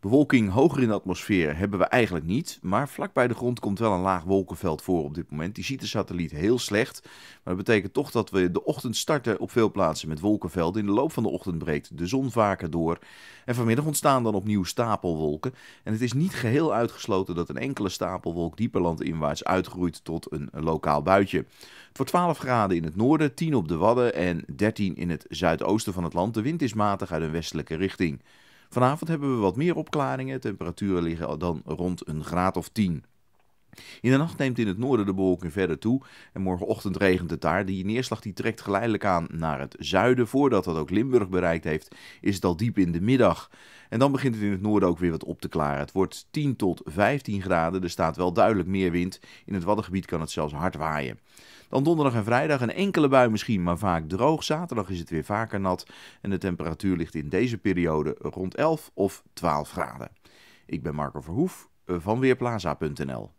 Bewolking hoger in de atmosfeer hebben we eigenlijk niet. Maar vlak bij de grond komt wel een laag wolkenveld voor op dit moment. Die ziet de satelliet heel slecht. Maar dat betekent toch dat we de ochtend starten op veel plaatsen met wolkenvelden. In de loop van de ochtend breekt de zon vaker door. En vanmiddag ontstaan dan opnieuw stapelwolken. En het is niet geheel uitgesloten dat een enkele stapelwolk dieper landinwaarts uitgroeit tot een lokaal buitje. Voor 12 graden in het noorden, 10 op de Wadden en 13 in het zuidoosten van het land. De wind is matig uit een westelijke richting. Vanavond hebben we wat meer opklaringen. Temperaturen liggen dan rond een graad of 10. In de nacht neemt in het noorden de bewolking verder toe en morgenochtend regent het daar. Die neerslag die trekt geleidelijk aan naar het zuiden. Voordat dat ook Limburg bereikt heeft, is het al diep in de middag. En dan begint het in het noorden ook weer wat op te klaren. Het wordt 10 tot 15 graden, er staat wel duidelijk meer wind. In het Waddengebied kan het zelfs hard waaien. Dan donderdag en vrijdag een enkele bui misschien, maar vaak droog. Zaterdag is het weer vaker nat en de temperatuur ligt in deze periode rond 11 of 12 graden. Ik ben Marco Verhoef eh, van Weerplaza.nl.